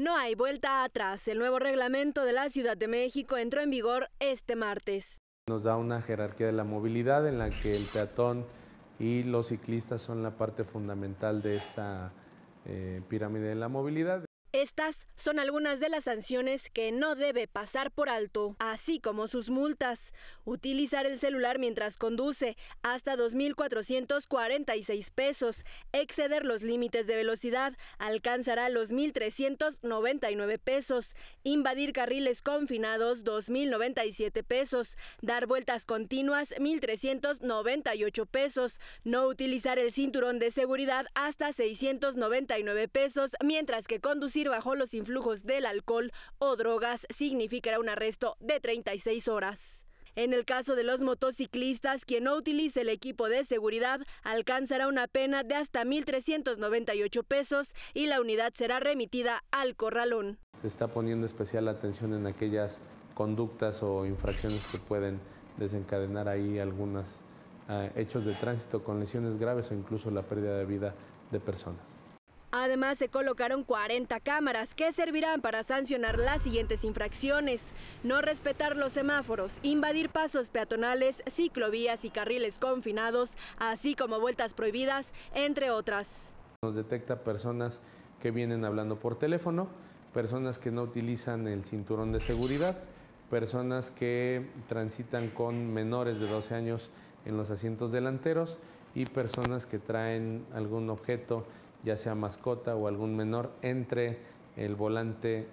No hay vuelta atrás. El nuevo reglamento de la Ciudad de México entró en vigor este martes. Nos da una jerarquía de la movilidad en la que el peatón y los ciclistas son la parte fundamental de esta eh, pirámide de la movilidad. Estas son algunas de las sanciones que no debe pasar por alto, así como sus multas. Utilizar el celular mientras conduce, hasta 2.446 pesos. Exceder los límites de velocidad, alcanzará los 1.399 pesos. Invadir carriles confinados, 2.097 pesos. Dar vueltas continuas, 1.398 pesos. No utilizar el cinturón de seguridad, hasta 699 pesos, mientras que conducir bajo los influjos del alcohol o drogas significará un arresto de 36 horas. En el caso de los motociclistas, quien no utilice el equipo de seguridad alcanzará una pena de hasta 1.398 pesos y la unidad será remitida al corralón. Se está poniendo especial atención en aquellas conductas o infracciones que pueden desencadenar ahí algunos ah, hechos de tránsito con lesiones graves o incluso la pérdida de vida de personas. Además, se colocaron 40 cámaras que servirán para sancionar las siguientes infracciones. No respetar los semáforos, invadir pasos peatonales, ciclovías y carriles confinados, así como vueltas prohibidas, entre otras. Nos detecta personas que vienen hablando por teléfono, personas que no utilizan el cinturón de seguridad, personas que transitan con menores de 12 años en los asientos delanteros y personas que traen algún objeto ya sea mascota o algún menor, entre el volante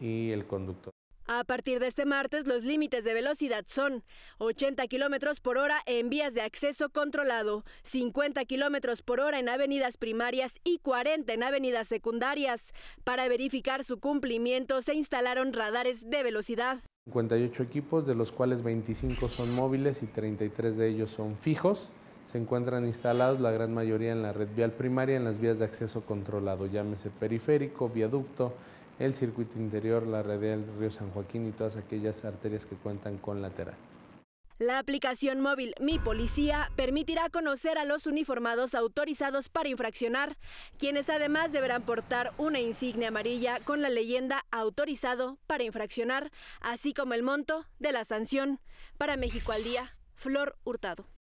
y el conductor. A partir de este martes, los límites de velocidad son 80 kilómetros por hora en vías de acceso controlado, 50 kilómetros por hora en avenidas primarias y 40 en avenidas secundarias. Para verificar su cumplimiento, se instalaron radares de velocidad. 58 equipos, de los cuales 25 son móviles y 33 de ellos son fijos se encuentran instalados la gran mayoría en la red vial primaria en las vías de acceso controlado, llámese periférico, viaducto, el circuito interior, la red del río San Joaquín y todas aquellas arterias que cuentan con lateral. La aplicación móvil Mi Policía permitirá conocer a los uniformados autorizados para infraccionar, quienes además deberán portar una insignia amarilla con la leyenda autorizado para infraccionar, así como el monto de la sanción. Para México al Día, Flor Hurtado.